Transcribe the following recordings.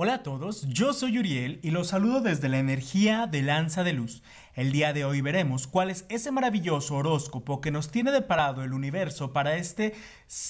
Hola a todos, yo soy Uriel y los saludo desde la energía de Lanza de Luz. El día de hoy veremos cuál es ese maravilloso horóscopo que nos tiene deparado el universo para este,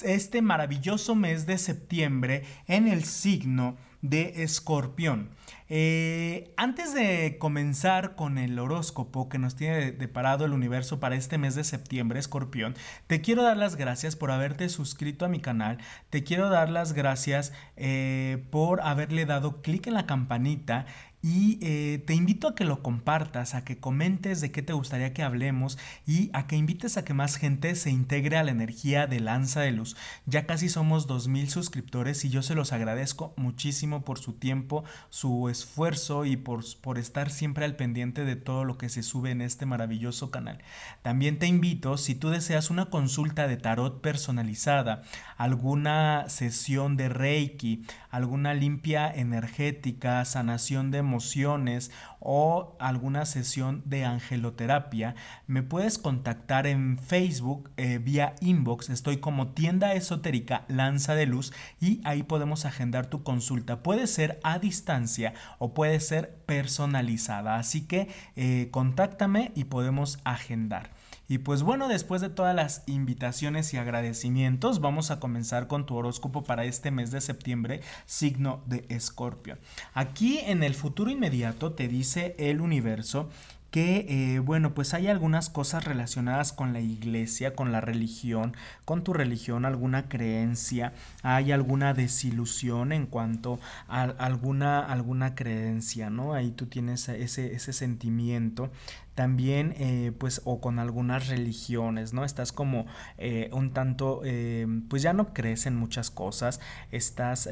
este maravilloso mes de septiembre en el signo de escorpión. Eh, antes de comenzar con el horóscopo que nos tiene deparado el universo para este mes de septiembre, escorpión, te quiero dar las gracias por haberte suscrito a mi canal, te quiero dar las gracias eh, por haberle dado clic en la campanita y eh, te invito a que lo compartas, a que comentes de qué te gustaría que hablemos y a que invites a que más gente se integre a la energía de Lanza de Luz. Ya casi somos 2.000 suscriptores y yo se los agradezco muchísimo por su tiempo, su esfuerzo y por, por estar siempre al pendiente de todo lo que se sube en este maravilloso canal. También te invito, si tú deseas una consulta de tarot personalizada, alguna sesión de Reiki, alguna limpia energética, sanación de emociones o alguna sesión de angeloterapia, me puedes contactar en Facebook eh, vía inbox. Estoy como tienda esotérica Lanza de Luz y ahí podemos agendar tu consulta. Puede ser a distancia o puede ser personalizada. Así que eh, contáctame y podemos agendar. Y pues bueno, después de todas las invitaciones y agradecimientos, vamos a comenzar con tu horóscopo para este mes de septiembre, signo de Escorpio. Aquí en el futuro inmediato te dice el universo que eh, bueno pues hay algunas cosas relacionadas con la iglesia con la religión con tu religión alguna creencia hay alguna desilusión en cuanto a alguna alguna creencia no ahí tú tienes ese, ese sentimiento también eh, pues o con algunas religiones, ¿no? Estás como eh, un tanto, eh, pues ya no crees en muchas cosas, estás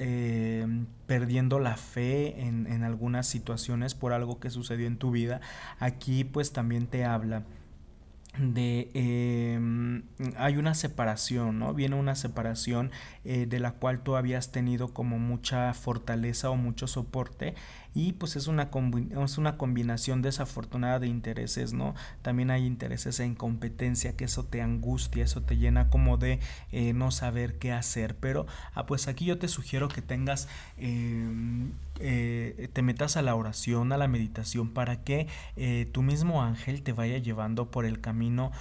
perdiendo la fe en, algunas situaciones por algo que sucedió en tu vida. Aquí pues también te habla de em, hay una separación, ¿no? Viene una separación de la cual tú habías tenido como mucha fortaleza o mucho soporte y pues es una, es una combinación desafortunada de intereses, ¿no? También hay intereses en competencia, que eso te angustia, eso te llena como de eh, no saber qué hacer, pero ah, pues aquí yo te sugiero que tengas... Em, eh, te metas a la oración, a la meditación, para que eh, tu mismo ángel te vaya llevando por el camino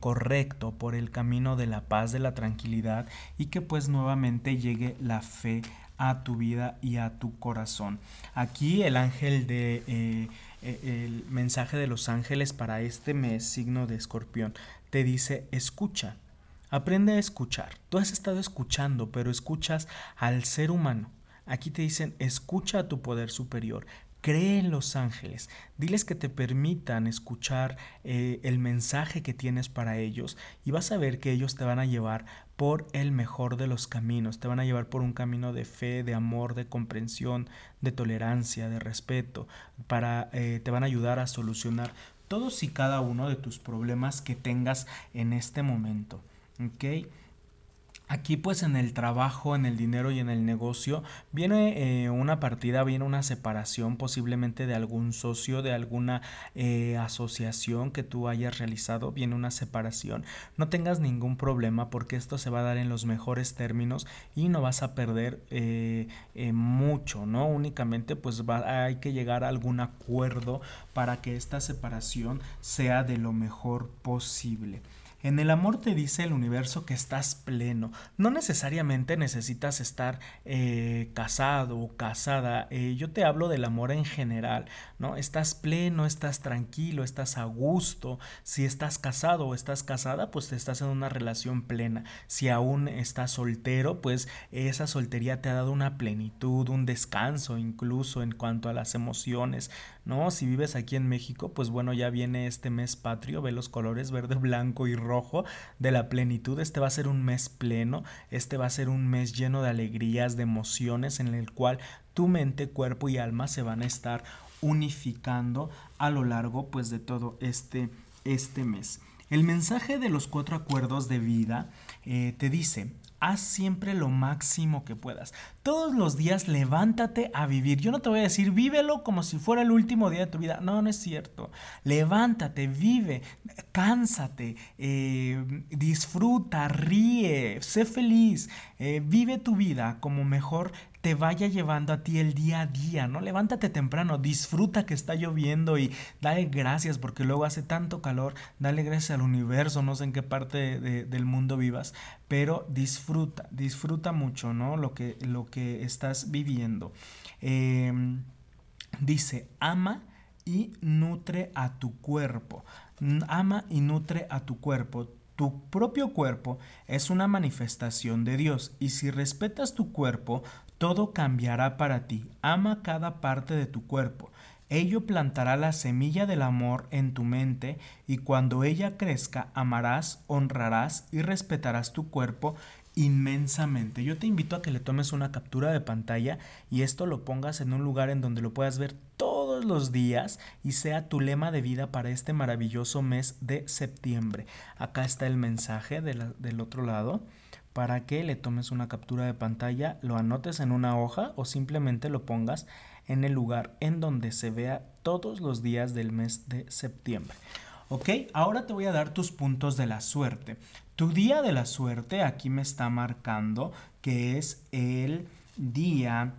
correcto, por el camino de la paz, de la tranquilidad y que pues nuevamente llegue la fe a tu vida y a tu corazón. Aquí el ángel de... Eh, eh, el mensaje de los ángeles para este mes, signo de escorpión, te dice, escucha, aprende a escuchar. Tú has estado escuchando, pero escuchas al ser humano. Aquí te dicen, escucha a tu poder superior, Cree en los ángeles, diles que te permitan escuchar eh, el mensaje que tienes para ellos y vas a ver que ellos te van a llevar por el mejor de los caminos, te van a llevar por un camino de fe, de amor, de comprensión, de tolerancia, de respeto, para, eh, te van a ayudar a solucionar todos y cada uno de tus problemas que tengas en este momento. Aquí pues en el trabajo, en el dinero y en el negocio viene eh, una partida, viene una separación posiblemente de algún socio, de alguna eh, asociación que tú hayas realizado, viene una separación. No tengas ningún problema porque esto se va a dar en los mejores términos y no vas a perder eh, mucho, ¿no? Únicamente pues va, hay que llegar a algún acuerdo para que esta separación sea de lo mejor posible. En el amor te dice el universo que estás pleno. No necesariamente necesitas estar eh, casado o casada. Eh, yo te hablo del amor en general, ¿no? Estás pleno, estás tranquilo, estás a gusto. Si estás casado o estás casada, pues te estás en una relación plena. Si aún estás soltero, pues esa soltería te ha dado una plenitud, un descanso incluso en cuanto a las emociones, si vives aquí en México, pues bueno, ya viene este mes patrio, ve los colores verde, blanco y rojo de la plenitud, este va a ser un mes pleno, este va a ser un mes lleno de alegrías, de emociones, en el cual tu mente, cuerpo y alma se van a estar unificando a lo largo pues de todo este, este mes. El mensaje de los cuatro acuerdos de vida eh, te dice, haz siempre lo máximo que puedas. Todos los días levántate a vivir. Yo no te voy a decir vívelo como si fuera el último día de tu vida. No, no es cierto. Levántate, vive, cánsate, eh, disfruta, ríe, sé feliz, eh, vive tu vida como mejor te vaya llevando a ti el día a día, ¿no? Levántate temprano, disfruta que está lloviendo y dale gracias porque luego hace tanto calor, dale gracias al universo, no sé en qué parte del mundo vivas, pero disfruta, disfruta mucho, ¿no? Lo que, lo que estás viviendo. Em, dice, ama y nutre a tu cuerpo. Ama y nutre a tu cuerpo tu propio cuerpo es una manifestación de Dios y si respetas tu cuerpo, todo cambiará para ti. Ama cada parte de tu cuerpo. Ello plantará la semilla del amor en tu mente y cuando ella crezca amarás, honrarás y respetarás tu cuerpo inmensamente. Yo te invito a que le tomes una captura de pantalla y esto lo pongas en un lugar en donde lo puedas ver todo los días y sea tu lema de vida para este maravilloso mes de septiembre. Acá está el mensaje del otro lado para que le tomes una captura de pantalla, lo anotes en una hoja o simplemente lo pongas en el lugar en donde se vea todos los días del mes de septiembre. ¿Ok? Ahora te voy a dar tus puntos de la suerte. Tu día de la suerte aquí me está marcando que es el día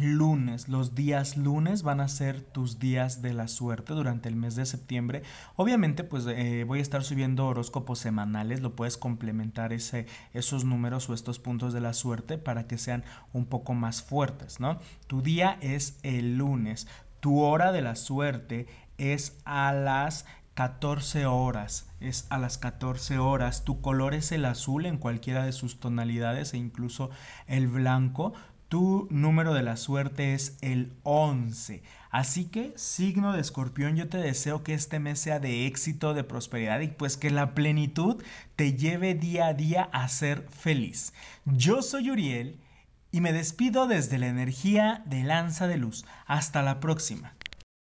lunes. Los días lunes van a ser tus días de la suerte durante el mes de septiembre. Obviamente, pues eh, voy a estar subiendo horóscopos semanales. Lo puedes complementar ese, esos números o estos puntos de la suerte para que sean un poco más fuertes, ¿no? Tu día es el lunes. Tu hora de la suerte es a las 14 horas, es a las 14 horas. Tu color es el azul en cualquiera de sus tonalidades e incluso el blanco. Tu número de la suerte es el 11. Así que, signo de escorpión, yo te deseo que este mes sea de éxito, de prosperidad y pues que la plenitud te lleve día a día a ser feliz. Yo soy Uriel y me despido desde la energía de Lanza de Luz. Hasta la próxima.